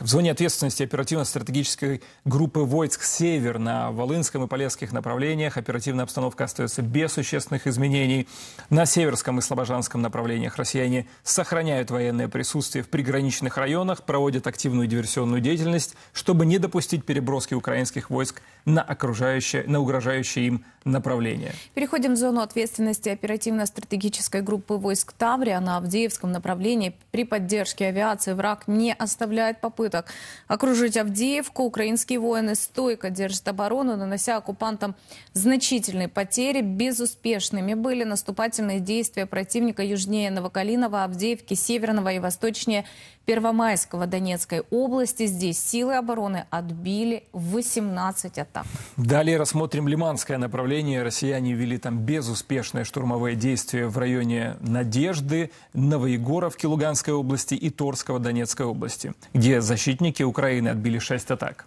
В зоне ответственности оперативно-стратегической группы войск «Север» на Волынском и Полесских направлениях оперативная обстановка остается без существенных изменений. На Северском и Слобожанском направлениях россияне сохраняют военное присутствие в приграничных районах, проводят активную диверсионную деятельность, чтобы не допустить переброски украинских войск на, окружающее, на угрожающее им направление. Переходим в зону ответственности оперативно-стратегической группы войск Таврия на Авдеевском направлении. При поддержке авиации враг не оставляет попыток окружить Авдеевку. Украинские воины стойко держат оборону, нанося оккупантам значительные потери. Безуспешными были наступательные действия противника южнее Новокалинова, Авдеевки, Северного и восточнее Первомайского Донецкой области. Здесь силы обороны отбили 18 атак лета. Далее рассмотрим лиманское направление. Россияне вели там безуспешное штурмовое действие в районе Надежды, Новоегоровки Луганской области и Торского Донецкой области, где защитники Украины отбили шесть атак.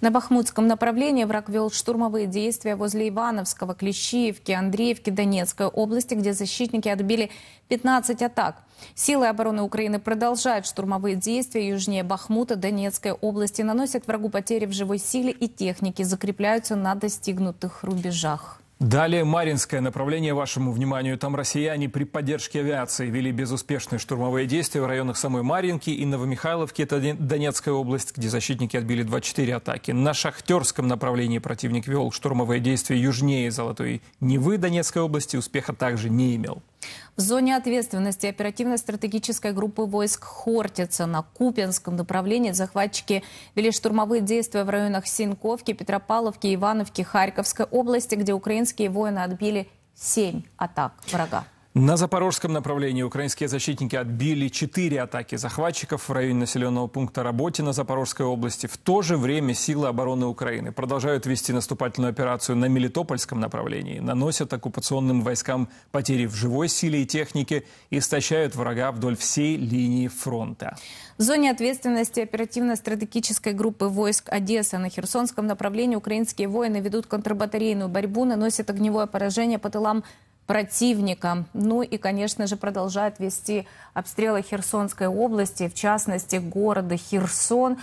На Бахмутском направлении враг вел штурмовые действия возле Ивановского, Клещиевки, Андреевки, Донецкой области, где защитники отбили 15 атак. Силы обороны Украины продолжают штурмовые действия южнее Бахмута, Донецкой области, наносят врагу потери в живой силе и технике, закрепляются на достигнутых рубежах. Далее Маринское направление вашему вниманию. Там россияне при поддержке авиации вели безуспешные штурмовые действия в районах самой Маринки и Новомихайловки. Это Донецкая область, где защитники отбили 24 атаки. На Шахтерском направлении противник вел штурмовые действия южнее Золотой Невы Донецкой области. Успеха также не имел. В зоне ответственности оперативно-стратегической группы войск Хортица на Купинском направлении захватчики вели штурмовые действия в районах Синковки, Петропавловки, Ивановки, Харьковской области, где украинские воины отбили семь атак врага. На запорожском направлении украинские защитники отбили четыре атаки захватчиков в районе населенного пункта на Запорожской области. В то же время силы обороны Украины продолжают вести наступательную операцию на Мелитопольском направлении, наносят оккупационным войскам потери в живой силе и технике, истощают врага вдоль всей линии фронта. В зоне ответственности оперативно-стратегической группы войск Одесса на Херсонском направлении украинские воины ведут контрбатарейную борьбу, наносят огневое поражение по тылам противника. Ну и, конечно же, продолжает вести обстрелы Херсонской области, в частности, города Херсон.